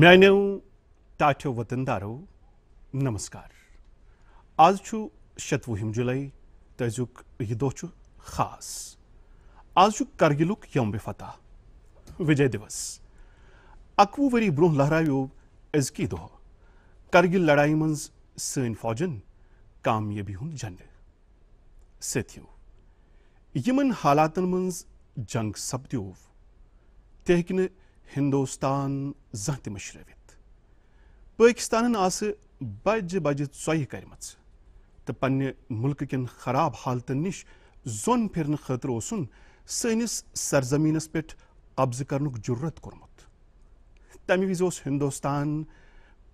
મેને હું ટાટ્યો વતનદારો નમસ્કાર આજ છું શતવુહિમ જુલાઈ તજુક યદો છું ખાસ આજ છું કરગિલુક યોમ ફતા વિજય દિવસ અકવું વરી બ્રોહ લહેરાયો અઝકી દો કરગિલ લડાઈ મંજ સન ફોજન કામયાબી હું જંડ સેથ્યો યમન હાલાતન મંજ જંગ સપદ્યો તે હેકને हिंदुस्तान जहाँ त मशरवित पाकिस्तान बज बज ोय कर्म तो पे मुल्क खराब हालत नश जोन फिर खतर सरजमीन पे कब्ज कर जुर्रत कर्मुत तमें वज हिंदुस्तान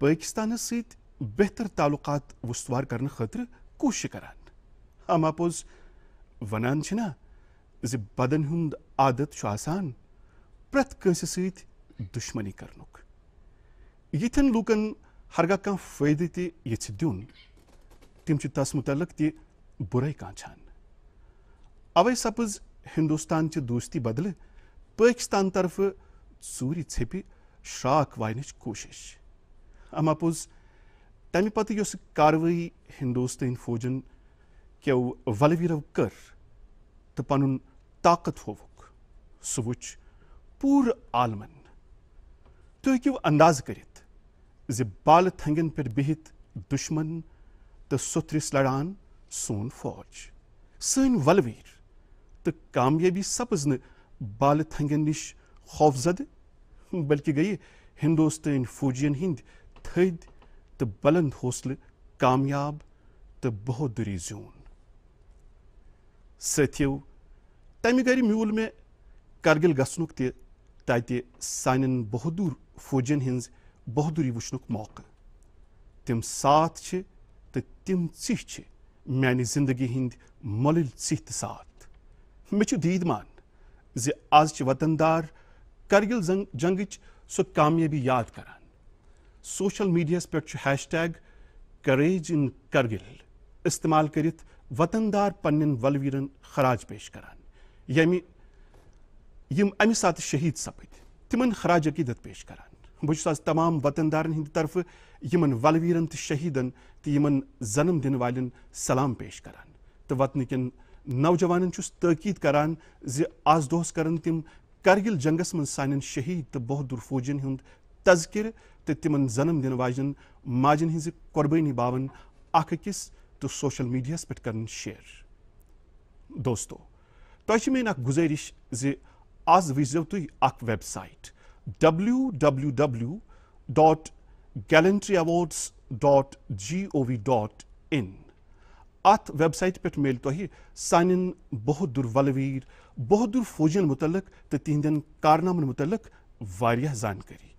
पाकिस्तान सेहतर ताल्लुक वस्तवार कर खतर कोश करान हम अपोज वनान बदन हूं आदत आसान پرٛٮ۪تھ کٲنٛسہِ سۭتۍ دُشمنی کَرنُک یِتھٮ۪ن لوٗکَن ہرگاہ کانٛہہ فٲیدٕ تہِ یژھِ دیُن تِم چھِ تَس متعلق تہِ بُرٲے کانٛچھان اَوَے سَپٕز ہِندوستانچہِ دوستی بدلہٕ پٲکِستان طرفہٕ ژوٗرِ ژھیٚپہِ شاخ واینٕچ کوٗشِش اَما پوٚز تَمہِ پتہٕ یۄس کاروٲیی ہِندوستٲنۍ فوجَن کیو وَلویٖرو کٔر تہٕ پَنُن طاقت ہووُکھ سُہ وٕچھ पूर आलमन तुम तो हूँ अंदाज कर बाल थंगन पे बिहित दुश्मन तो सुथरस लड़ान सोन फौज सन वलवीर तो कामयाबी सपज न बाल थंगन नश खौफजद बल्कि गई हिंदोस्तान फौजियन हिंद थद तो बलंद हौसल कामयाब तो बहदुरी जून सथियो तमि गरी मूल में करगिल गसनुक تَتہِ سانٮ۪ن بہدوٗر فوجَن ہِنٛز بہدوٗری وٕچھنُک موقعہٕ تِم ساتھ چھِ تہٕ تِم ژِہۍ چھِ میٛانہِ زِندگی ہِنٛدۍ مۄلٕلۍ ژِہۍ تہٕ ساتھ مےٚ چھُ دیٖدمان زِ آزچہِ وطن دار کرگِل زنٛگ جنٛگٕچ سۄ کامیٲبی یاد کران سوشَل میٖڈیاہَس پٮ۪ٹھ چھُ hashtag courage in Kargil استعمال کٔرِتھ وطن دار پنٛنٮ۪ن وَلویٖرَن خراج پیش کران ییٚمہِ यम अमिस सात शहीद सपद तिमन खराज अकीदत पेश कर बहुत आज तमाम वतनदारन हंद तरफ इन वलवीर तो शहीदन तो जन्म दिन वाल सलाम पेश कर तो वतन कन नौजवान तकीद कर आज दोस कर तम करगिल जंगस मन सान शहीद तो बहदुर फौजन हंद तजकर तो तम जन्म दिन वाजन माजन हज कुर्बानी बावन अकस तो सोशल मीडिया पे कर शेयर दोस्तों तुम्हें तो मेन गुजारिश ज as reserved to our website www.gallantry.awards.gov.in आत वेबसाइट पे मेल तो सान बहदुर वलवीर बहदुर फौजन मुतलक तो तिहद कारनामन मुतलक वारिया जानकारी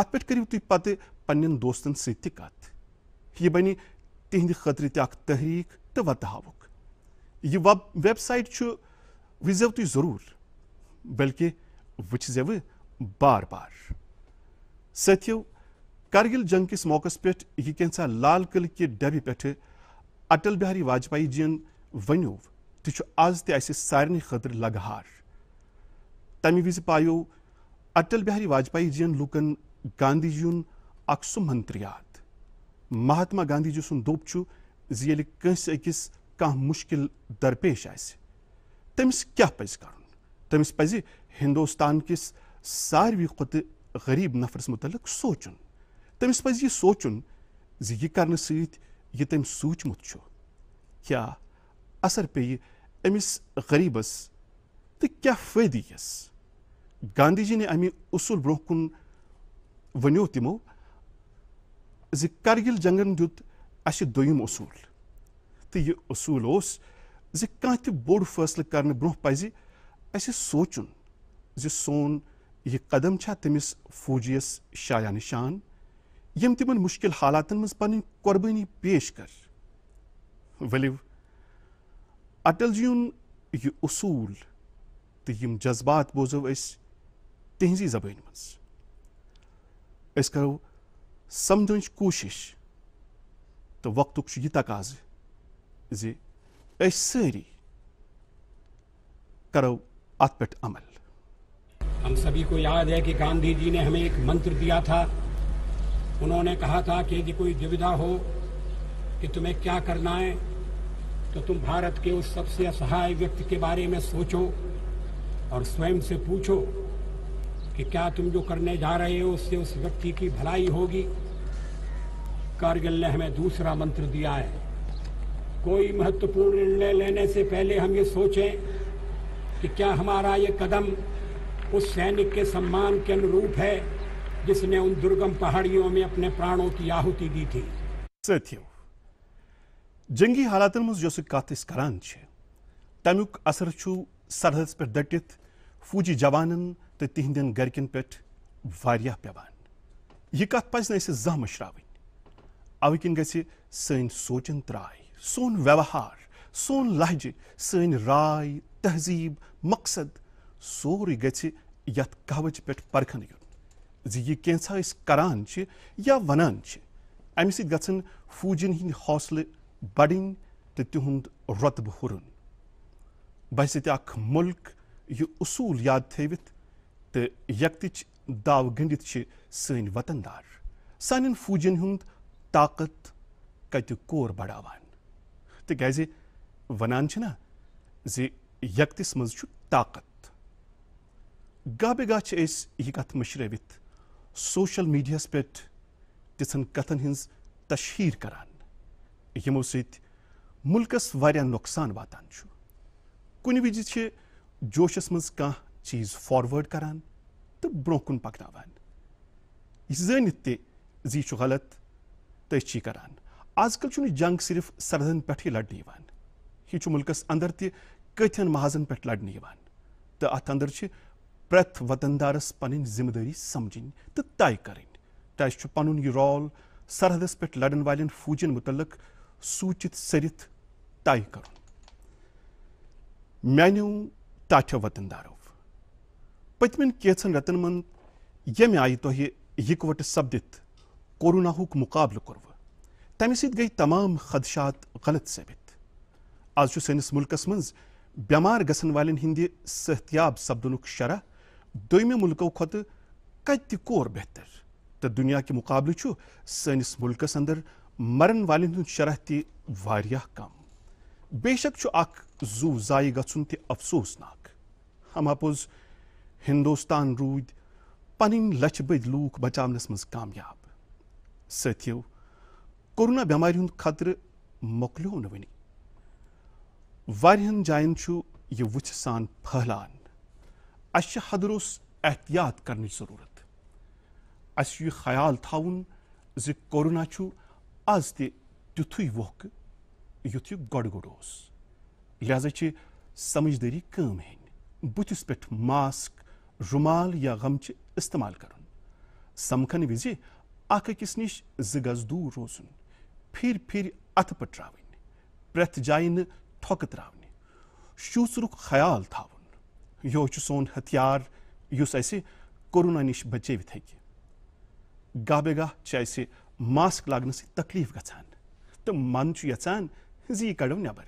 अत पे करू तुम पत पन्न दोस्तन सत यह बन तिहद तहरीक तो वतहावुक यह वेबसाइट विजव तुम जरूर बल्कि वचव बार बार सत्यो करगिल जंग किस मौकस पे यह कैंसा लाल किल के डबि पे अटल बिहारी वाजपेयी जी वन तो आज तारे खुद लगहार तमि वज पायो अटल बिहारी वाजपेयी जी लूकन गांधी जी अख सु मंत्र याद महात्मा गांधी जी सुंद दोप कंस कह मुश्किल दरपेश तमिस क्या पज कर تٔمِس پَزِ ہِندوستان کِس ساروی کھۄتہٕ غریٖب نفرَس متعلق سونٛچُن تٔمِس پَزِ یہِ سونٛچُن زِ یہِ کَرنہٕ سۭتۍ یہِ تٔمۍ سوٗنٛچمُت چھُ کیٛاہ اثر پیٚیہِ أمِس غریٖبَس تہٕ کیٛاہ فٲیدٕ یِس گاندھی جی نہِ اَمہِ اصوٗل برٛونٛہہ کُن وَنیو تِمو زِ کرگِل جنٛگن دیُت اَسہِ دوٚیِم اصوٗل تہٕ یہِ اصوٗل اوس زِ کانٛہہ تہِ بوٚڑ فٲصلہٕ کرنہٕ برٛونٛہہ پَزِ अस सोचुन जो यह कदम छा तमिस फौजीस शाया निशान यम तिमन मुश्किल हालात मज पन पेश कर वलिव अटल जी यह उसूल तो यम जज्बात बोजो तिजी तिहजी जबान मज करो समझ कोशिश तो वक्त यह तकाज जी करो आत्मिक अमल हम सभी को याद है कि गांधी जी ने हमें एक मंत्र दिया था उन्होंने कहा था कि यदि कोई दुविधा हो कि तुम्हें क्या करना है तो तुम भारत के उस सबसे असहाय व्यक्ति के बारे में सोचो और स्वयं से पूछो कि क्या तुम जो करने जा रहे हो उससे उस व्यक्ति की भलाई होगी कारगिल ने हमें दूसरा मंत्र दिया है कोई महत्वपूर्ण निर्णय लेने से पहले हम ये सोचें कि क्या हमारा ये कदम उस सैनिक के सम्मान के अनुरूप है जिसने उन दुर्गम पहाड़ियों में अपने प्राणों की आहुति दी थी साथियों जंगी हालात मज यस कत करान तमुक असर सरहद पे दटित फौजी जवानन तो तिहंदन गरकन पे वारिया पेवान यह कत पज नह मशरावन अवे किन गि सोचन त्राय सोन व्यवहार सोन लहज सन राय तहजीब मकसद सोरे गि यथ पे परखन जी कैंसा करान या वनान अमि सत्न फूजन हंद हौसल बढ़ तो तिहद रोतब हुरन बस मुल्क यह असूल याद थवित तो यकत दाव गंडित सन वतनदार सान फूजन हंद ताकत कत कौर बढ़ावान तिक वनान ना यकतिस मज ताकत गाह बे गा यह कत मशरवित सोशल मीडिया पे तिथन कथन हज तशहर करान यमो सुल्कस वह नुकसान वातान कुन वज जोशस मज कह चीज फॉरवर्ड करान तो ब्रो कुन पकनावान यह जानित तु गलत तो यह करान आजकल जंग सिर्फ सरहदन पे लड़ने यह मुल्कस अंदर त कथन महाजन पे लड़ने तो अंदर प्रथ वतनदारस पन जिम्मेदारी समझी तो तय करें पन यह रोल सरहदस पे लड़न वाल फूजन मुतलक सूचित सरित तय कर मानो टाठ वतनदारो पतम कैचन रतन मन यम आई तो इकवट सपदित कोरोना मुकाबल कर्व तमें सत गई तमाम खदशात गलत सबित आज सल्कस मज बेमार गसन वाले हंद सहतियाब सपदन शरह दोमि मुल्कों खुद कत कोर बेहतर तो दुनिया के मुकाबले सनिस मुल्कस अंदर मरन वाले हंद शरह तह कम बेशक जू जाय गन अफसोसनाक हम अपोज हिंदुस्तान रूद पन लच बद लूख बचावनस मज कामयाब सथियों कोरोना बेमारी हंद खतरे मोकलो वन वारियन जायन यह वुछ सान फहलान अस हदरुस एहतियात कर जरूरत अस यह ख्याल थाउन ज कोरोना आज तुथ वोक युथ यह गोड़ गोड़ लिहाजा समझदारी कम हन बुथिस पे मास्क रुमाल या गमच इस्तेमाल कर समखन वज अकिस नश ज गज दूर रोजन फिर फिर अथ पटरावन प्रथ जाए ٹھۄکہٕ ترٛاونہِ شوٗژرُک خیال تھاوُن یِہوٚے چھُ سون ۂتھیار یُس اَسہِ کورونا نِش بَچٲوِتھ ہیٚکہِ گاہ بے گاہ چھِ اَسہِ ماسٕک لاگنہٕ سۭتۍ تکلیٖف گژھان تہٕ من چھُ یَژھان زِ یہِ کَڑو نٮ۪بر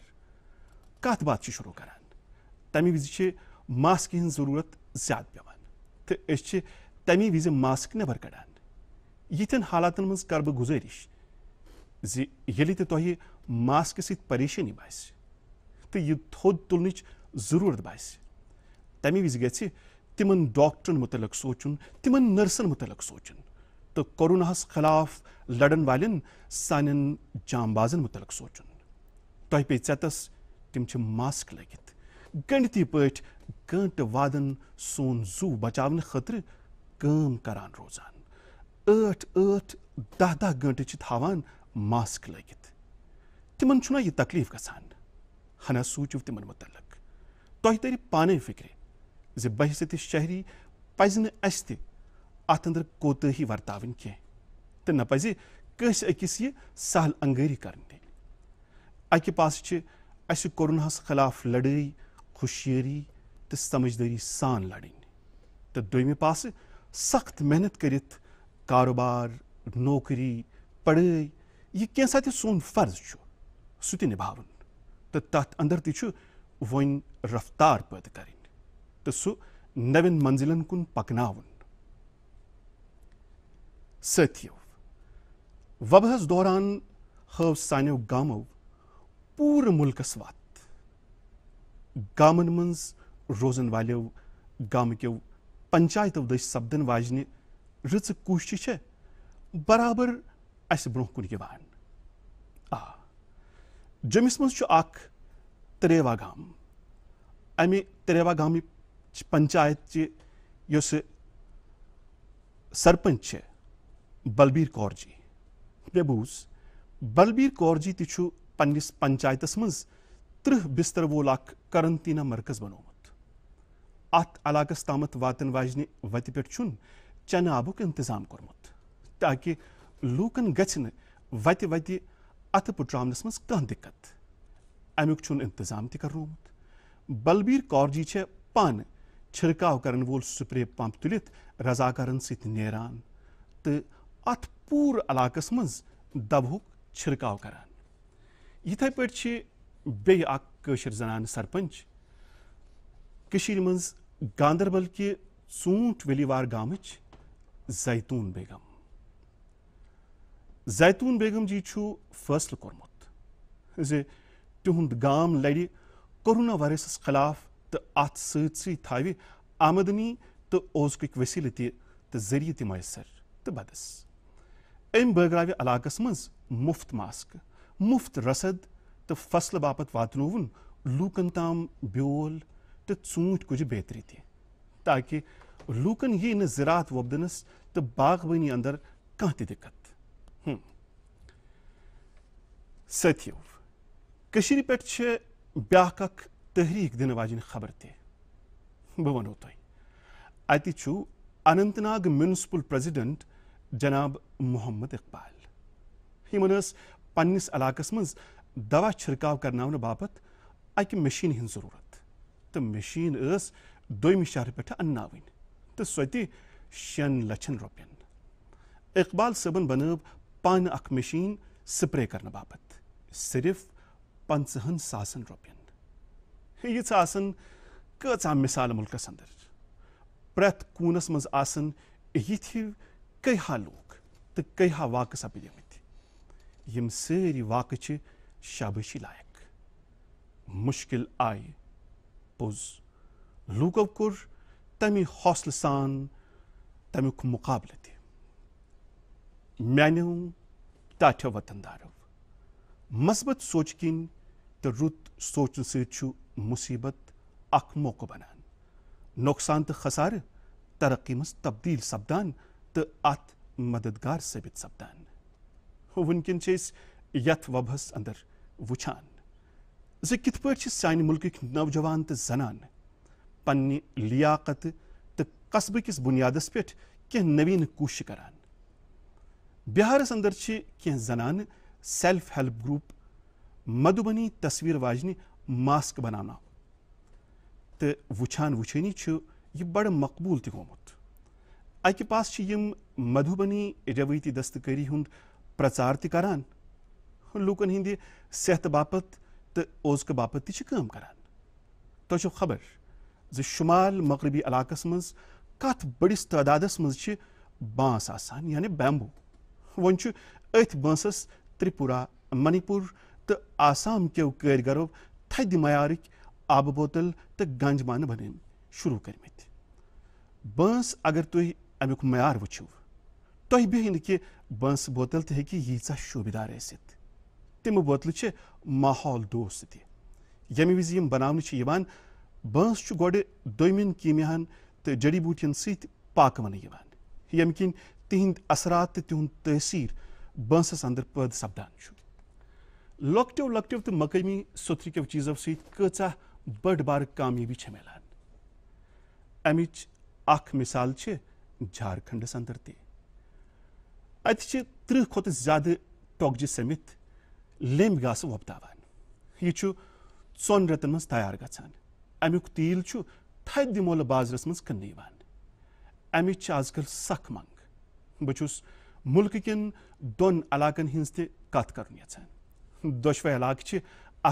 کَتھ باتھ چھِ شروٗع کَران تَمہِ وِزِ چھِ ماسکہِ ہِنٛز ضٔروٗرت زیادٕ پٮ۪وان تہٕ أسۍ چھِ تَمی وِزِ ماسٕک نٮ۪بر کَڑان یِتھٮ۪ن حالاتَن منٛز کَرٕ بہٕ گُزٲرِش زِ ییٚلہِ تہِ تۄہہِ ماسکہِ سۭتۍ پریشٲنی باسہِ तो यह थोद तुलन जरूरत बस तमें वज ग तिम डॉक्टरन मुतल सोचन तिम नर्सन मुतल सोच तो कोरोना खिलाफ लड़न वाल सान जामबाजन मुतल सोच ते पे चतस मास्क लगे गणती पे गंट वादन सोन जू बचा खतर कम रोजान ठ ठ दह दह गंट थावान मास्क लगित तिमन यह तकलीफ ग ہنا سوٗنٛچِو تِمن متعلق تۄہہِ ترِ پانے فِکرِ زِ بحثتہِ شہری پزِ نہٕ اسہِ تہِ اتھ انٛدر کوتٲہی ورتاوٕنۍ کینٛہہ تہٕ نہ پزِ کٲنٛسہِ أکِس یہِ سہل انٛگٲری کرنہٕ دِنۍ اکہِ پاسہٕ چھِ اسہِ کوروٗناہس خٕلاف لڑٲے ہوشیٲری تہٕ سمجھدٲری سان لڑٕنۍ تہٕ دوٚیمہِ پاسہٕ سخت محنت کٔرتھ کاروبار نوکری پڑٲے یہِ کینٛژھا تہِ سون فرض چھُ سُہ تہِ نِبھاوُن तो तथ अंदर तुन रफ्तार पद कर तो सो नव मंजिल कुन पकन सतियों वबहस दौरान हव सान गामों पूर मुल्कस वात गामन मंज रोजन वाले गो पंचायतों दस सपदन वाजन रिच कूशिश बराबर अस ब्रोह कुन के वान आ जमिस मह त्रेवा गाम अमि त्रेवा गाम पंचायत सरपंच बलबीर कौर जी मे बूज बलबीर कौर जी तु पनस पंचायत मं तह बिस्तर वोल अरतीन मरकज बन अलाकस तम वातन वाजन वत पे चुन चन इंतजाम कर्मुत ताकि लूक ग वति, वति, अथ पुटरामनस मज कह दिक्कत अमुक चुन इंतजाम तरूमत बलबीर कौर जी से पान छिड़काव कर वोल स्प्रे पंप तुलित रजाकारन सान तो अत पूर इलाकस मज छिड़काव कर इथे पे बेशर जनान सरपंच कशीर मज के ऊंट वलीवार गाम जैतून बेगम زیتون بیگم جی چھُ فٲصلہٕ کوٚرمُت زِ تِہُنٛد گام لَڑِ کورونا وایرَسَس خٕلاف تہٕ اَتھ سۭتۍ سۭتۍ تھاوِ آمدٔنی تہٕ اوزکٕکۍ ؤسیٖلہٕ تہِ تہٕ ذٔریعہٕ تہِ مۄیثر تہٕ بدس أمۍ بٲگراوِ علاقَس منٛز مُفت ماسکہٕ مُفت رَسد تہٕ فصلہٕ باپتھ واتنووُن لوٗکَن تام بیول تہٕ ژوٗنٛٹھۍ کُجہِ بیترِ تہِ تاکہِ لوٗکَن یی نہٕ زِراعت وۄپدٕنَس تہٕ باغبٲنی اَندَر کانٛہہ تہِ دِقت सत्य पे ब्या तहरीक दिन वाजन खबर तह बह वो तुम अतु अनंतनाग म्यूनसिपल प्रेसिडेंट जनाब मोहम्मद इकबाल इन पन्नस इलाकस मज दवा छिड़काव कर बापत अकि मशीन हज जरूरत तो मशीन ऐस दोमि शहर पे अनवन तो सो शन लचन रुपयन इकबाल सबन बन पान अख मशीन स्प्रे कर बापत सिर्फ पंचहन सासन रोपन यह कचा मिसाल मुल्क अंदर प्रथ कून मज आसन यथ कईहा लूक तो कईहा वाक सपद यम सारी वाक शाबशी लायक मुश्किल आय पोज लूको कोर तमी हौसल सान तमुक त मानो टाठ वतनदारों मबत सोच किन तो रुत सोच मुसीबत अख मौक बनान नुकसान तो खसार तरक् मज तब्दील सपदान तो अत मददगार सबित सपदान वनकिन यभस अंदर वुछान जित पे सान मुल्क नौजवान तो जनान पन्नी लियाकत तो कस्बकिस बुनियादस पे कह नवीन कोशिश करान بِہارس انٛدر چھِ کینٛہہ زنانہٕ سیلف ہیلپ گرُپ مدھوٗبنی تصویٖر واجنہِ ماسک بناوناو تہٕ وٕچھان وٕچھٲنی چھُ یہِ بَڑٕ مقبوٗل تہِ گوٚمُت اَکہِ پاسہٕ چھِ یِم مدھوٗبنی رٮ۪وٲیتی دستٕکٲری ہُنٛد پرٛچار تہِ کران لُکَن ہِنٛدِ صحتہٕ باپتھ تہٕ اوزکہٕ باپتھ تہِ چھِ کٲم کران تۄہہِ چھو خبر زِ شُمال مغربی علاقَس منٛز کَتھ بٔڑِس تعدادَس منٛز چھِ بانٛس آسان یعنی بیمبوٗ वो अथ बसस त्रिपुरा मणिपुर तो आसाम क्यों कारीगरों थद मयारक आब बोतल तो गंजमान बन शुरू कर्म बंस अगर तुम अमुक मयार वो तुह बेह कि बंस बोतल तो हे यीचा शोबेदार ऐसत तम बोतल माहौल दोस तमि वज बना बंस गोड दोमिन कीमियान तो जड़ी बूटियन सक वन यम किन तिंद असरा तो तिहद तसीर बंसस अंदर पैद सपदान लकटो लकटो तो मकमी सुथरिको चीजों सचा बड़ बार कामयाबी मिलान अमिच मिसाल झारखंड अंदर ते अत त्रिह खोत ज्यादा टोगज समित लेम गास वोपदान यह चौन रतन मज तैयार गसान तील थद मोल बाजरस मज कन्न आजकल सख मंग बहुस मुल्क कन दोन इलाकन हज तत कर दोशवे इलाक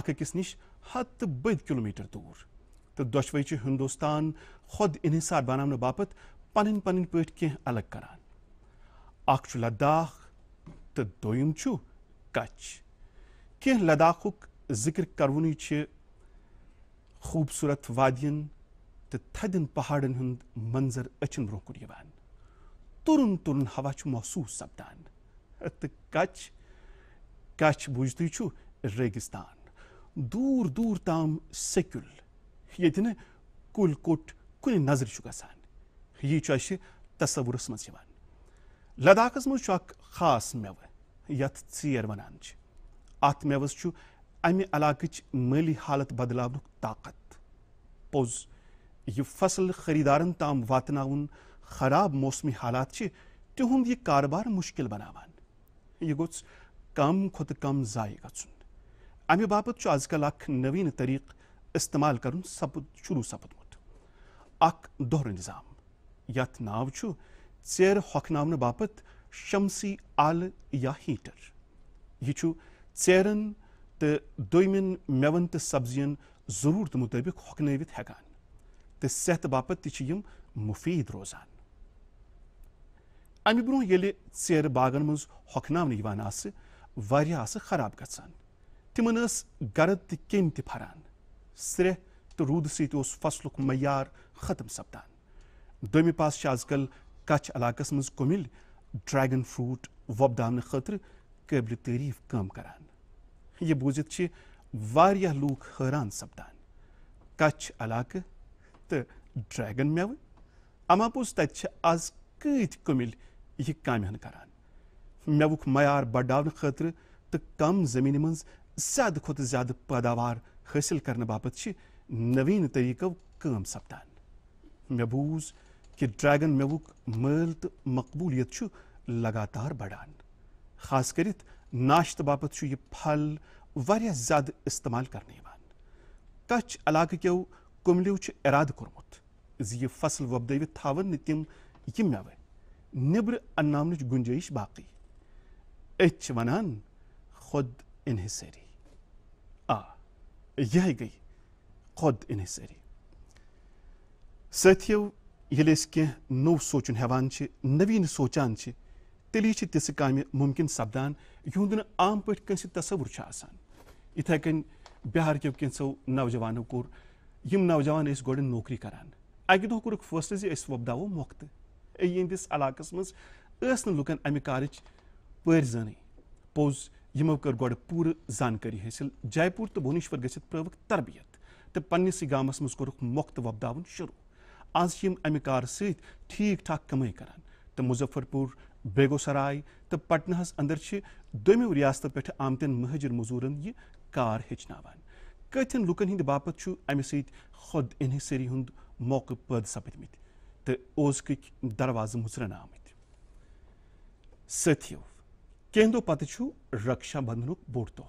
अकिस नश हत बद किलोमीटर दूर तो दोशवे हिंदुस्तान खुद इनसार बना बापत पन पन पे कह अलग करान अख लद्दाख तो दोम कच कह लद्दाख जिक्र करवन खूबसूरत वादियन तो थदन पहाड़न हूं मंजर अचन ब्रोह कुन تُرُن تُرُن ہوا چھُ محسوٗس سَپدان تہٕ کَچھ کَچھ بوٗزتٕے چھُ ریگِستان دوٗر دوٗر تام سیٚکُل ییٚتہِ نہٕ کُلۍ کوٚٹ کُنہِ نظرِ چھُ گژھان یی چھُ اَسہِ تصوُرَس منٛز یِوان لداخَس منٛز چھُ اَکھ خاص مٮ۪وٕ یَتھ ژیر وَنان چھِ اَتھ مٮ۪وَس چھُ اَمہِ علاقٕچ مٲلی حالت بدلاونُک طاقت پوٚز یہِ فصل خٔریٖدارَن تام واتناوُن ख़राब मौसमी हालात से तिहद यह कारबार मुश्किल बनावान यह गोस कम खुद कम जाय गन अमि बापत आजकल अख नवीन तरीक इस्तेमाल कर सपद शुरू सपदमुत अख दोहर निज़ाम यथ नाव चेर होखन बापत शमसी आल या हीटर यह चेरन तो दोमिन मेवन तो सब्जियन ज़रूरत मुताबिक होखनवित हेकान तो सेहत बापत तुम मुफीद रोजान अमि ब्रोह ये एर बागन मज होखन खराब ग तिमन गर्द तम कम त तो रूद सोस फसल मैार खत्म सपदान दोमि पास आजकल कच्छ इलाकस मज कुमिल ड्रैगन फ्रूट वोपदान खतर कबल तारीफ कम करान यह बूजित लूक हैरान सपदान कच्छ इलाकह तो ड्रैगन मेव अमा पोज तज कमिल यह कामयान करान मे वुख मैार बढ़ाव खतर तो कम जमीन मं ज्यादा खुत ज्यादा पैदावार हासिल कर बापत नवीन तरीको कम सपदान मे बूज कि ड्रैगन मेवुक मल तो मकबूलियत लगातार बढ़ान खास कर नाशत बाप यह फल वह ज्यादा इस्तेमाल कर कच्छ इलाक क्यों कुमलो इराद कोर्मुत फसल वबदवित थावन तम यह मेवे नबर अनाम गुंजाइश बाकी अत वनान खुद इनहसरी आ यह गई खुद इनहसरी सथियो ये कह नव सोचन हेवान नवीन सोचान तेल तिस काम मुमकिन सपदान यहद आम पे कंस तस्वुर इथे कन बिहार क्यों कौ नौजवानों को यम नौजवान गोड नौकरी करान अकि दह कोरुक फैसले वपदावो मोख्त यِہنٛدِس علاقَس منٛز ٲس نہٕ لُکَن اَمہِ کارٕچ پٲرۍ زٲنٕے پوٚز یِمو کٔر گۄڈٕ پوٗرٕ زانکٲری حٲصِل جے پوٗر تہٕ بھونیشور گٔژھِتھ ترٛٲوٕکھ تربیت تہٕ پنٛنِسٕے گامَس منٛز کوٚرُکھ مۄختہٕ وۄپداوُن شروٗع آز چھِ یِم اَمہِ کارٕ سۭتۍ ٹھیٖک ٹھاک کَمٲے کَران تہٕ مُظفر پوٗر بیگو سراے تہٕ پٹناہَس انٛدر چھِ دۄیمِو رِیاستو پٮ۪ٹھٕ آمتٮ۪ن مہٲجِر مٔزوٗرَن یہِ کار ہیٚچھناوان کٲتھٮ۪ن لُکَن ہِنٛدِ باپتھ چھُ اَمہِ سۭتۍ خۄد انحصٲری ہُنٛد موقعہٕ پٲدٕ سَپدۍمٕتۍ تہٕ اوزکٕکۍ دروازٕ مٕژرن آمٕتۍ سٲتھِو کینٛہہ دۄہ پتہٕ چھُ رکشا بندھنُک بوٚڑ دۄہ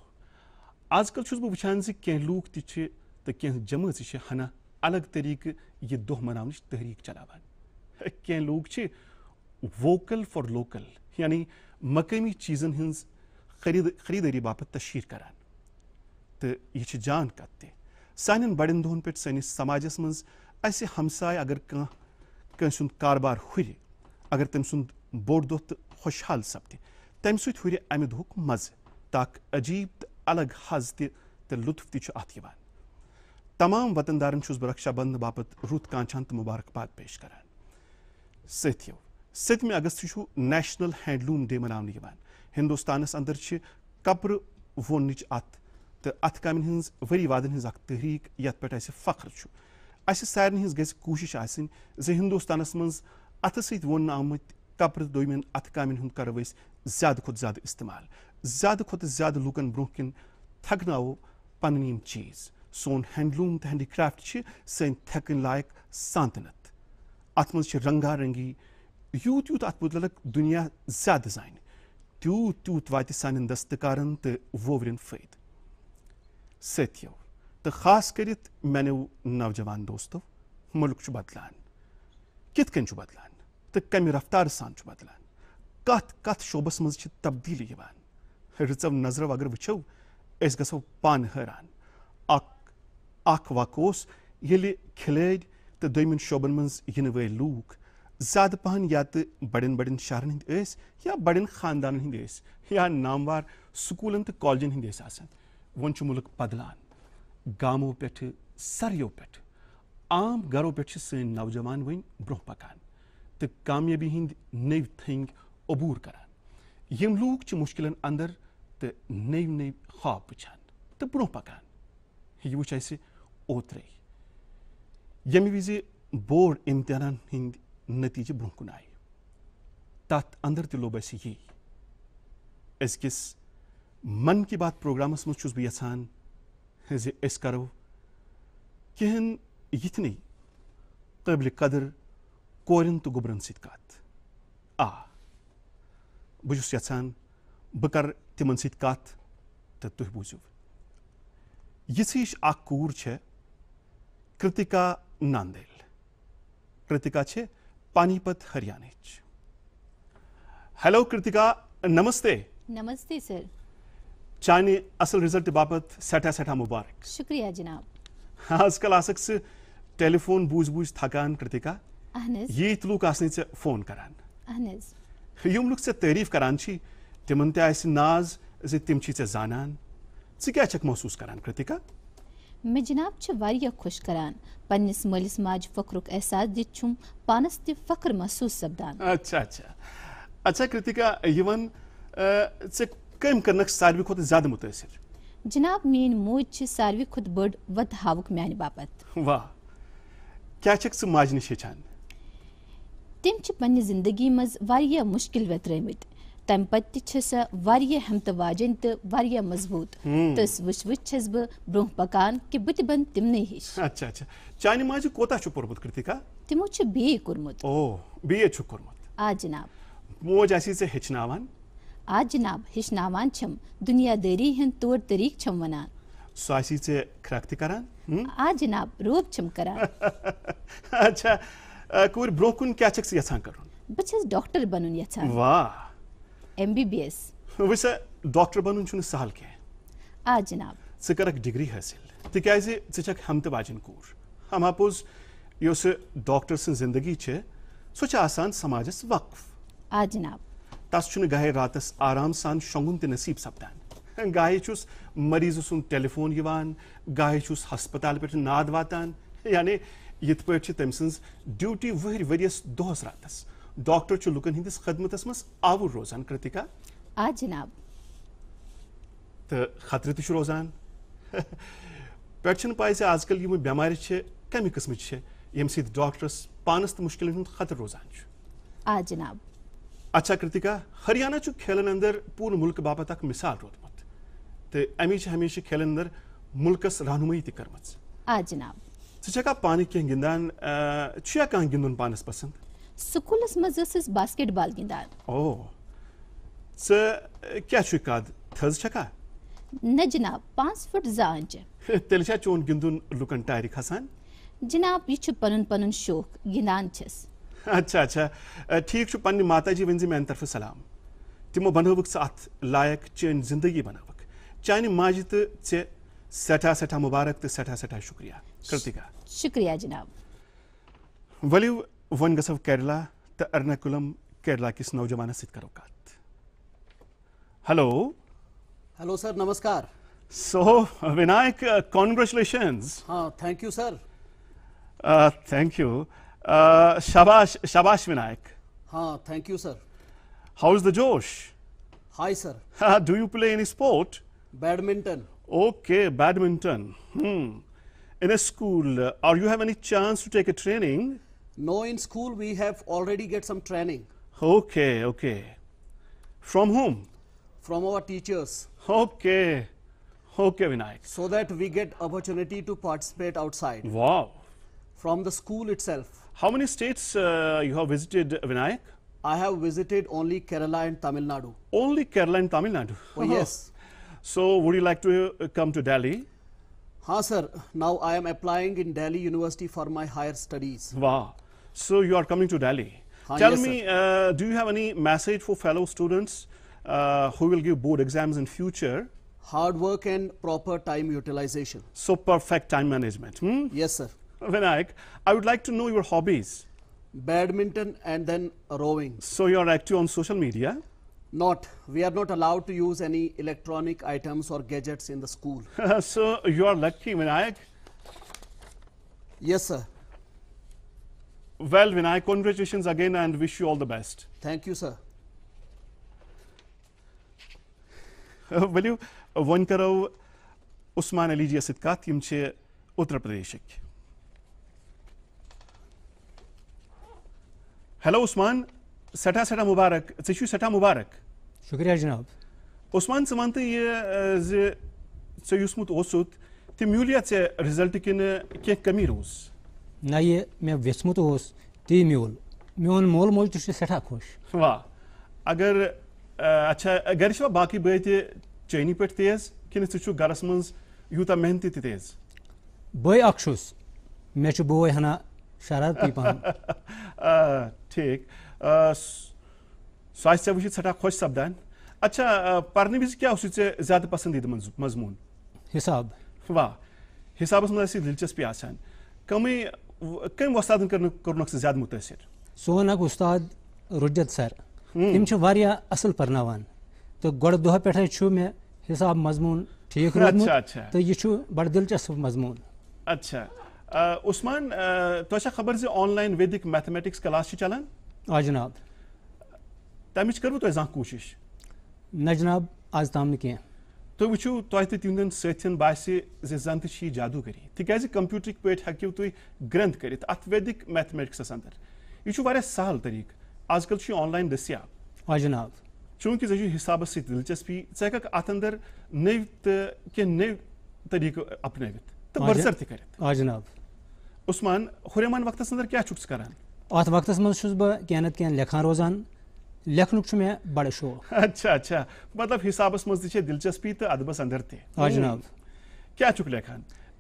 آز کل چھُس بہٕ وٕچھان زِ کینٛہہ لوٗکھ تہِ چھِ تہٕ کینٛہہ جمٲژ چھِ ہنا الگ طٔریٖقہٕ یہِ دۄہ مناونٕچ تحریٖک چلاوان کینٛہہ لوٗکھ چھِ ووکل فار لوکل یعنی مقٲمی چیٖزن ہٕنٛز خٔریٖد خٔریٖدٲری باپتھ تشہیٖر کران تہٕ یہِ چھِ جان کتھ تہِ سانٮ۪ن بڑٮ۪ن دۄہن پٮ۪ٹھ سٲنِس سماجس منٛز اسہِ ہمساے اگر کانٛہہ कंस कारोबार हुर अगर तम सुंद बोड़ दोह तो खुशहाल सपदि तम सत हुर दुह मज तक अजीब तो अलग हज तो लुत्फ तत तमाम वतनदारन बह बंद बाप रुत कांचान तो मुबारकबाद पेश करान सथियों सतमें अगस्त नेशनल हैंडलूम डे मना हिंदुस्तान अंदर कपड़ वोन अत तो अथ कम वर वादन हज तहरीक ये फख्र अस सारे हिज गूश हिंदुस्तानस मं अथ सोन आम कपर दिन अथ काम करो ज्यादा खुद ज्यादा इस्तेमाल ज्यादा खुद ज्यादा लूकन ब्रोह किन थकनो पन चीज सोन हैंडलूम तो हैंडीक्राफ्ट सकन लायक सांतनत अत मे रंगा रंगी यूत यूत अत मुतलक दुनिया ज्यादा जान तूत तूत वात सान दस्तकार तो वोवर फैद सो तो खास कर मैंने नौजवान दोस्तों मुल्क बदलान कित कन बदलान तो कम रफ्तार सान बदलान कत कत शोबस मज तब्दीली रिचव नजरव अगर वो गो पान हैरान वक ये खिलड़ तो दोमन शोबन मन वे लूक ज्यादा पहन या तो बड़े बड़े शहर हंद या बड़े खानदान हंद या नामवार स्कूलन तो कॉलेजन हंद वो मुल्क बदलान گامو پہ سریو پہ عام گرو پہ سی نوجوان ون برو پکان تو کامیابی ہند نو تھنگ عبور کران یم لوگ مشکلن اندر تو نو نو خواب وچان تو برو پکان یہ وچ اس اوترے یمہ وز بورڈ امتحان ہند نتیجہ برو کن آئہ تت اندر تہ لوب اس یی أزکِس من کی بات پروگرامس مز چھُس بہٕ یژھان أسۍ کَرو کِہیٖنۍ یِتھنٕے قٲبلہِ قدٕر کورٮ۪ن تہٕ گُبرَن سۭتۍ کَتھ آ بہٕ چھُس یَژھان بہٕ کَرٕ تِمَن سۭتۍ کَتھ تہٕ تُہۍ بوٗزِو یِژھ ہِش اَکھ کوٗر چھےٚ کِرتِکا ناندیل کِرتِکا چھِ پانی پت ۂریانٕچ ہٮ۪لو کِرتِکا نمستے نمستے سَر चाइने असल रिजल्ट बापत सठा सठा मुबारक शुक्रिया जनाब आजकल आसक से टेलीफोन बूझ बूझ थकान कृतिका ये लूक आसने से फोन करान यम लूक से तारीफ करान छी तिमन ते आस नाज जे तिम छी से जानान से क्या चक महसूस करान कृतिका मे जनाब छ वारिया खुश करान पन्नस मलिस माज फखरुक एहसास दि छुम पानस ते फक्र महसूस सबदान अच्छा अच्छा अच्छा कृतिका यवन से कम कर सारे खुद ज्यादा मुतासर जनाब मेन मोज सारे खुद बड़ वत हावक माने बापत वाह क्या चक माज नश हेचान तम पन्ने जिंदगी मज वारिया मुश्किल वतरमित तम पे सा हमत वाजन तो वारिया मजबूत हम्म। तस वच ब्रोह पकान कि बत बन तिमने अच्छा अच्छा चानी माज कोता छु कृतिका तिमो आ जनाब मोज आसी આજનાબ હિશનાવાંછમ દુનિયાદેરી હન તોર તરીક છમવનાન स्वासीचे खराक्ती करान आज ना रूप छम करान अच्छा कुर ब्रोकुन क्या चक्स यथान करून बचस डॉक्टर बनून यथान वाह एमबीबीएस वैसे डॉक्टर बनून छुन साल के आज जनाब सिकरक डिग्री हासिल तिकाइजे तो सिचक हमत तो बाजन कूर हम आपोज योस डॉक्टर सन जिंदगी छे सोच आसान समाजस वक्फ आज जनाब तस गए रात आराम सान शोंगुन तो नसीब सपदान गाहे चुस मरीज सुंद टेलीफोन यवान गाहे चुस हस्पताल पे नाद वातान यानी ये पे तम ड्यूटी वर वरियस दोहस रात डॉक्टर लुकन हंदिस खदमत मज आवुर रोजान कृतिका आ जनाब तो खतरे तो रोजान पे पाए से आजकल यम बेमार कम कस्म यम सॉक्टरस पानस तो मुश्किल खतर रोजान आ जनाब अच्छा कृतिका हरियाणा चु खेलन अंदर पूर्ण मुल्क बापत अख मिसाल रोद तो अमी हमेशा खेलन अंदर मुल्क रहनुमी त कर्म जनाब चा पान कह गा कह ग पानस पसंद स्कूल बास्केट बॉल गंद क्या कद थका न जनाब पांच फुट जंच तेल चोन गुकन खसान जनाब यह पन पन शौक गंदान अच्छा अच्छा ठीक पे माता जी वन जी मान तरफ सलाम तमो बन लायक लायक चिंदगी बन चान माज तो चे सठा सठा मुबारक तो सठा सठा शुक्रिया कृतिका शुक्रिया जनाब वन वो केरला तो अरनाकुलम केरला किस नौजवान सो हेलो हेलो सर नमस्कार सो so, विनायक कॉन्ग्रेचुलेशन हाँ thank you sir thank you Uh, shabash, shabash Vinayak. Ha, thank you, sir. How's the Josh? Hi, sir. Do you play any sport? Badminton. Okay, badminton. Hmm. In a school, uh, or you have any chance to take a training? No, in school we have already get some training. Okay, okay. From whom? From our teachers. Okay. Okay, Vinayak. So that we get opportunity to participate outside. Wow. From the school itself. How many states uh, you have visited, Vinayak? I have visited only Kerala and Tamil Nadu. Only Kerala and Tamil Nadu? Oh, yes. So, would you like to uh, come to Delhi? Ha, sir. Now I am applying in Delhi University for my higher studies. Wow. So, you are coming to Delhi. Ha, Tell yes, me, uh, do you have any message for fellow students uh, who will give board exams in future? Hard work and proper time utilization. So, perfect time management. Hmm? Yes, sir. Vinayak, I would like to know your hobbies. Badminton and then rowing. So you are active on social media? Not. We are not allowed to use any electronic items or gadgets in the school. so you are lucky, Vinayak. Yes, sir. Well, Vinayak, congratulations again and wish you all the best. Thank you, sir. Veľju, uh, voņkarovu uh, Usmāna Līdžija Sitkātjum, Uttar Utrapradiešik. Hello Usman सठा सठा मुबारक चु सटा मुबारक शुक्रिया जनाब उस्मान मान तो युसमुत तम मिलिया ऐ रिजल्ट किन कह कमी रोज ना ये मे वेसमुत ती मिल मोन मोल मोल तो सठा खुश वाह अगर uh, अच्छा गर बाकी बे ते चैनी पे तेज कि गरस मज यूत मेहनती तेज बे मे बो हना शराब पी पाऊँ ठीक सो वह सठा खोश सपदान अच्छा पढ़ने वज क्या ज्यादा पसंदीदा मजमून हिसाब वाह हिसाब मे दिलचस्पी आसान कम कम वस्ताद कोरुन ज्यादा मुतासर सोन अक उस्ताद रुजत सर तम हम्म। असल पर्नावान तो गोड़ दोह पे मे हिसाब मजमून ठीक अच्छा, अच्छा। तो यह बड़ दिलचस्प मजमून अच्छा उस्मान त्वचा खबर से ऑनलाइन वैदिक मैथमेटिक्स क्लास चलान आ जनाब तमिच करो तुम जहाँ कोशिश न जनाब आज तम कह तु वो तुह तो तिंदन सथिन जन ती जादूगरी तिक कंप्यूटर पे हूँ तुम ग्रंथ कर वैदिक मैथमेटिक्स अंदर यह सहल तरीक आजकल ऑनलाइन दस्याब आ जनाब चूंकि जो हिसाब से दिलचस्पी ऐक अत अंदर नव तो कह नव तरीक अपन तो बरसर तरह आ जनाब Osman, Hureyman vaktası nedir ki açıksız karan? At vaktası mı şuz ba kenet ken lekhan rozan लेखनुक बड़े शौक अच्छा अच्छा मतलब हिसाबस मज दिलचस्पी तो अदबस अंदर थे जनाब क्या चुक लेखान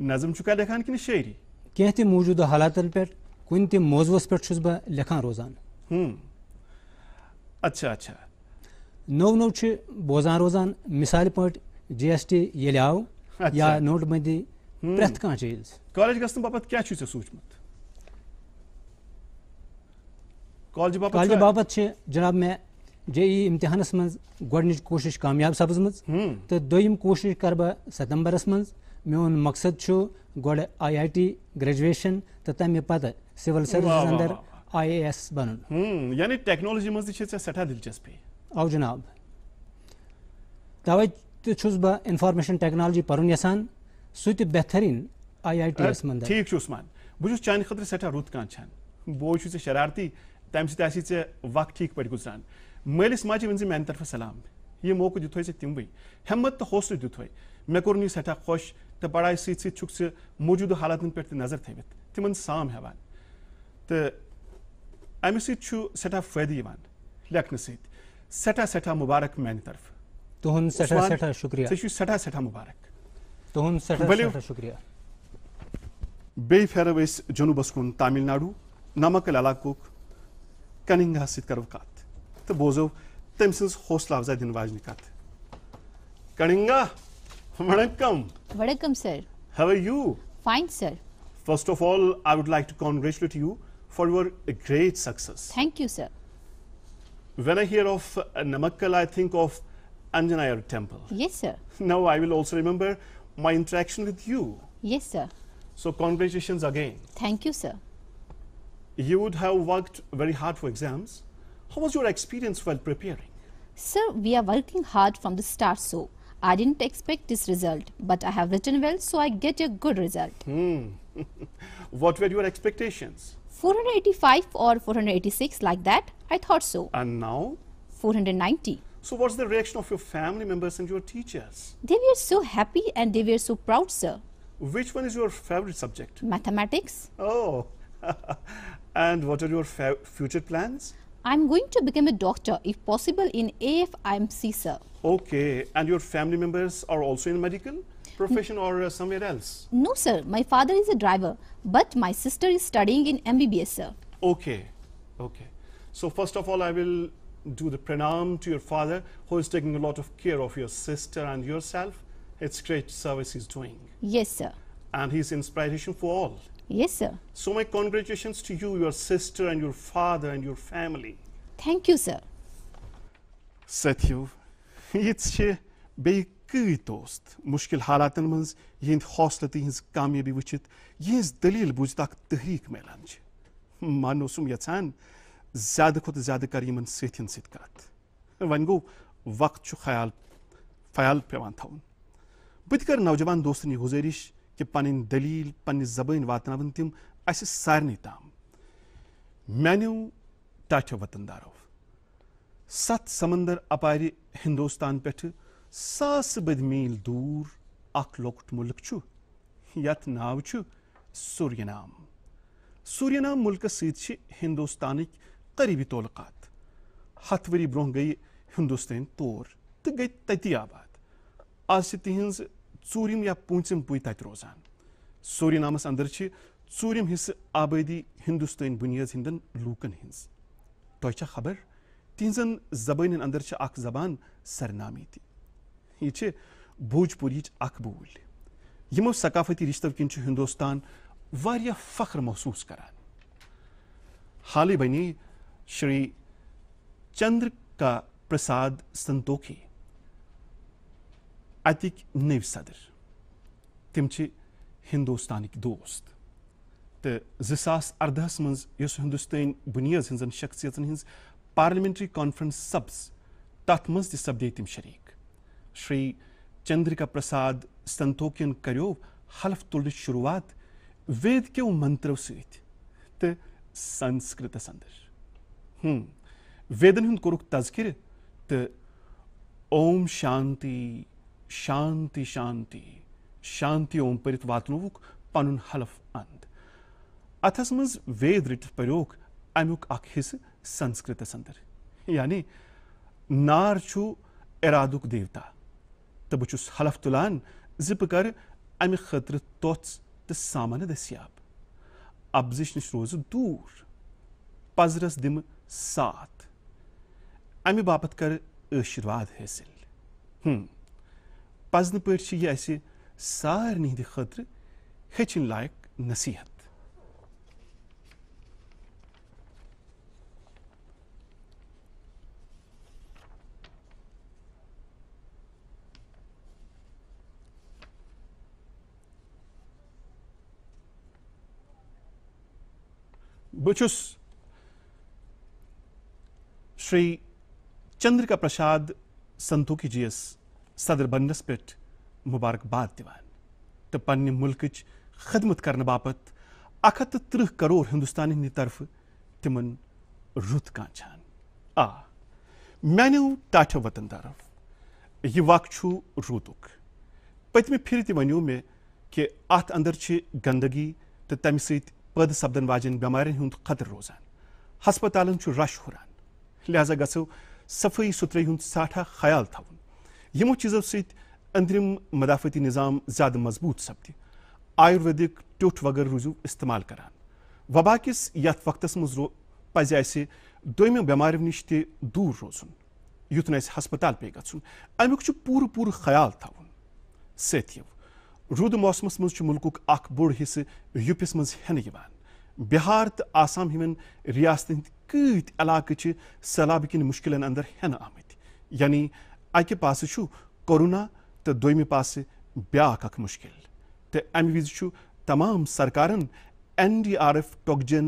नज़म चुका लेखान कि शायरी कह ते मौजूदा हालात पे कुन ते मौजूस पे छुस बह लेखान रोजान अच्छा अच्छा नव नव बोजान रोजान मिसाल पे जी एस टी ये आव या नोटबंदी پرٛٮ۪تھ کانٛہہ چیٖز کالیج گژھنہٕ باپتھ کیٛاہ چھُے ژےٚ سوٗنٛچمُت کالجہِ باپتھ کالجہِ باپتھ چھِ جناب مےٚ جے ای امتحانَس منٛز گۄڈٕنِچ کوٗشِش کامیاب سَپٕزمٕژ تہٕ دوٚیِم کوٗشِش کَرٕ بہٕ ستمبرَس منٛز میون مقصد چھُ گۄڈٕ آی آی ٹی گرٛیجویشَن تہٕ تَمہِ پَتہٕ سِوَل سٔروِسَس اَنٛدر آی اے ایس بَنُن یعنی ٹیکنالجی منٛز تہِ چھِ ژےٚ سٮ۪ٹھاہ دِلچسپی آو جِناب تَوَے تہِ چھُس بہٕ اِنفارمیشَن ٹیکنالجی پَرُن یَژھان سُہ تہِ بہتریٖن آی آی ٹی یَس منٛز ٹھیٖک چھُ عُسمان بہٕ چھُس چانہِ خٲطرٕ سٮ۪ٹھاہ رُت کانٛہہ چھان بوے چھُے ژےٚ شرارتی تَمہِ سۭتۍ آسی ژےٚ وق ٹھیٖک پٲٹھۍ گُزران مٲلِس ماجہِ ؤنۍ زِ میٛانہِ طرفہٕ سلام یہِ موقعہٕ دِتھوے ژےٚ تِموٕے ہٮ۪مت تہٕ حوصلہٕ دِتھوے مےٚ کوٚرُن یہِ سٮ۪ٹھاہ خۄش تہٕ پَڑایہِ سۭتۍ سۭتۍ چھُکھ ژٕ موٗجوٗدٕ حالاتن پٮ۪ٹھ تہِ نظر تھٲوِتھ تِمن سام ہٮ۪وان تہٕ اَمہِ سۭتۍ چھُ سٮ۪ٹھاہ فٲیدٕ یِوان لیکھنہٕ سۭتۍ سٮ۪ٹھاہ سٮ۪ٹھاہ مُبارک میٛانہِ طرفہٕ تُہُنٛد سٮ۪ٹھاہ سٮ۪ٹھاہ شُکریہ ژےٚ چھُے سٮ۪ٹھاہ سٮ۪ٹھاہ مُبارک तुम तो सठा शुक्रिया बे फेरव जनूबस कुन तमिल नाडू नमकल इलाकों कनिंगा सत करो कत तो बोजो तम सौसला अफजा दिन वाजन कत कनिंगा वणकम वणकम sir how are you fine sir first of all I would like to congratulate you for your great success thank you sir When I hear of Namakkal, I think of Anjanayar temple. Yes, sir. Now I will also remember my interaction with you. Yes, sir. So congratulations again. Thank you, sir. You would have worked very hard for exams. How was your experience while preparing? Sir, we are working hard from the start, so I didn't expect this result, but I have written well, so I get a good result. Hmm. what were your expectations? 485 or 486 like that. I thought so. And now? 490. So what's the reaction of your family members and your teachers? They were so happy and they were so proud, sir. Which one is your favorite subject? Mathematics. Oh, and what are your future plans? I'm going to become a doctor, if possible, in AFIMC, sir. Okay, and your family members are also in medical profession N or uh, somewhere else? No, sir. My father is a driver, but my sister is studying in MBBS, sir. Okay, okay. So first of all, I will do the pranam to your father who is taking a lot of care of your sister and yourself. It's great service he's doing. Yes, sir. And he's inspiration for all. Yes, sir. So my congratulations to you, your sister and your father and your family. Thank you, sir. Satyo, it's a big حقیقی دوست مشکل حالاتن مز یہند حوصلتی his کامیابی وچھت یہ دلیل بوزت اخ تحریک ملان مانو ज्यादा खुद ज्यादा कर इन सत गो वक्त ख्याल ख्याल पे बत कर नौजवान दोस्तन यह गुजारिश कि पन दलील पन्ने जबान वातान तम अस सारे तम मानो टाठो वतनदारो सत समंदर अपार हिंदुस्तान पे सास बद मील दूर अख लोकट मुल्क यथ नाव सूर्यनाम सूर्यनाम मुल्क सत हिंदुस्तानिक قریبی تعلقات ہتھ ؤری برونٛہہ گٔے ہِندوستٲنۍ تور تہٕ گئی تتی آباد آز چھِ تہنز ژوٗرِم یا پونچم پُے تَتہِ روزان سورینامَس اَنٛدر چھِ ژوٗرِم حِصہٕ آبٲدی ہِندوستٲنۍ بُنیٲز ہِنٛدٮ۪ن لوٗکَن ہِنٛز تۄہہِ چھا خبر تِہِنٛزَن زبٲنٮ۪ن اندر چھ اَکھ زبان سرنامی تہِ یہِ بھوجپوری بھوجپوٗریِچ اَکھ بوٗلۍ یِمو ثقافتی رشتو کن چھُ ہِندوستان واریاہ فخر محسوس کران حالی بنی श्री चंद्र का प्रसाद संतोखी अतिक नव सदर तम हिंदुस्तान दोस्त तो जसास अरदहस मज हिंदुस्तान बुनियाद हजन शख्सियत हज पार्लियामेंट्री कॉन्फ्रेंस सब्स तथ मज त सपदे तम शरीक श्री चंद्रिका प्रसाद संतोखियन करो हलफ तुल शुरुआत वेद के मंत्रों सत संस्कृत अंदर वेदन हूं कोरुक तजकिर तो ओम शांति शांति शांति शांति ओम पढ़ित वातनुक पन हलफ अंद अथस मज वेद रट पर्योक अमुक अख संस्कृत अंदर यानी नार छु इरादुक देवता तो बहुस हलफ तुलान जिप कर अमि खतर तोच तो सामान दस्याब अब्जिश नश रोज दूर पजरस दिम साथ अमि बापत कर आशीर्वाद हासिल पजन पे यह अस सारे खतर हेचन लायक नसीहत बस श्री चंद्रिका प्रसाद संतों की जीएस सदर पे मुबारकबाद दिवान तो पन्न मुल्क खदमत कर बाप अख तो त्रिह करोड़ हिंदुस्तान हिंद तरफ तिम रुत कांचान आ मान टाठ वतन तरफ यह वक् रूतुक पतमे फिर तनो मे कि अत अंदर गंदगी तो तम सद सपदन वाजन बमार हंद खतर रोजान हस्पतालन रश हुरान लिहाजा गो सफाई सुथरे हूं साठा थवन यमो चीजों सतम मदाफती निज़ाम ज्यादा मजबूत सपदि आयुर्वेदिक ट्यूठ वगर रूजू इस्तेमाल करान वबा किस यथ वक्त मज रो दोम बेमार नश त दूर रोजन युतन अस्पताल पे गु अमुक पूर पूर ख्याल थवन सो रूद मौसम मज मुल्क अख बोड़ हिस्से युपस मज हेन बिहार तो आसाम हिमन रियासत kıyt alakıcı selabikini müşkilen ender hena ahmet. Yani ayke pası şu koruna te doymi pası biyak müşkil. Te emi şu tamam सरकारन एन डी आर एफ टोकजन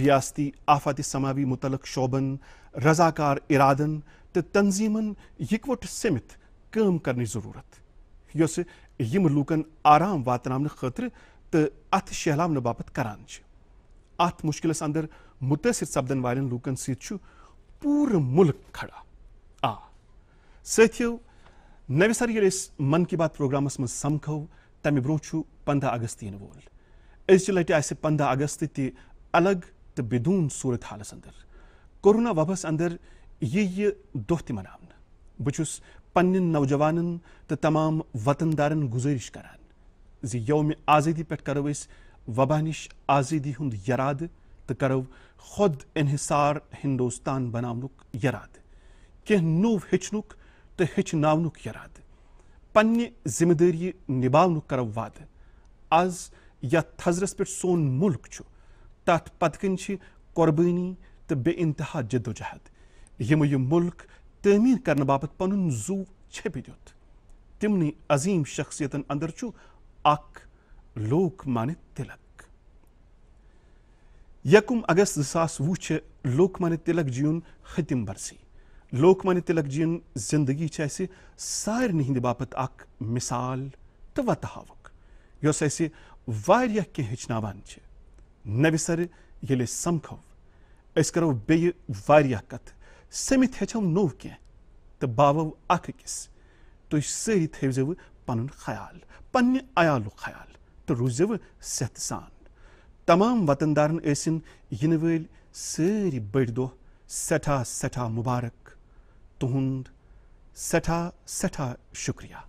रियासती आफात समावी मुतल शोबन रजाकार इरादन तो तंजीमन इकवट समित कम कर जरूरत इस यम आराम वातन खातर तो अत शहलाम बापत करान अत मुश्किल अंदर मुतासर सपदन वाले लूकन सूर मुल्क खड़ा आ सो नवि सर ये मन की बात प्रोग्राम मं समखो तमें ब्रो पंद अगस्त इन वोल अजच लटि पंद अगस्त तलग तो बिदून सूरत हाल अंदर कोरोना वबस अंदर ये ये दोह त मना बहुस पन्न नौजवान तो तमाम वतनदारन गुजारिश कर जोम आज़ादी पे करो वबा नश आज़ादी हूद यराद करो खुद इहिसार हिंदुस्तान बनावनुक यराद कह नो हेचनुक तो हेचनावनुक यराद पन्ने जिम्मेदारी निभावनुक करो वाद आज यथ थजरस पे सोन मुल्क छु तथ पतकन कुर्बानी तो बे इंतहा जदोजहद यम यह मुल्क तमीर कर बाप पुन जू छपि दुत तिमन अजीम शख्सियतन अंदर चु लोक मान तिलक यकुम अगस्त सास वु लोकमान्य तिलक जी हतिम बरसी लोकमान्य तिलक जीन जिंदगी सारे हंद बापत अख मिसाल तो वतहावक यस कह हचान नविसर ये समखो अस करो बे कथ समित नो कह तो बावो अखस तुम सारी थो पन ख्याल पन्ने आयाल ख्याल तो रूजव सान तमाम वतनदारनि ٲسِن یِنہٕ وٲلۍ سٲری بٔڑۍ دۄہ سٮ۪ٹھاہ سٮ۪ٹھاہ مُبارک تُہُنٛد سٮ۪ٹھاہ سٮ۪ٹھاہ شُکریہ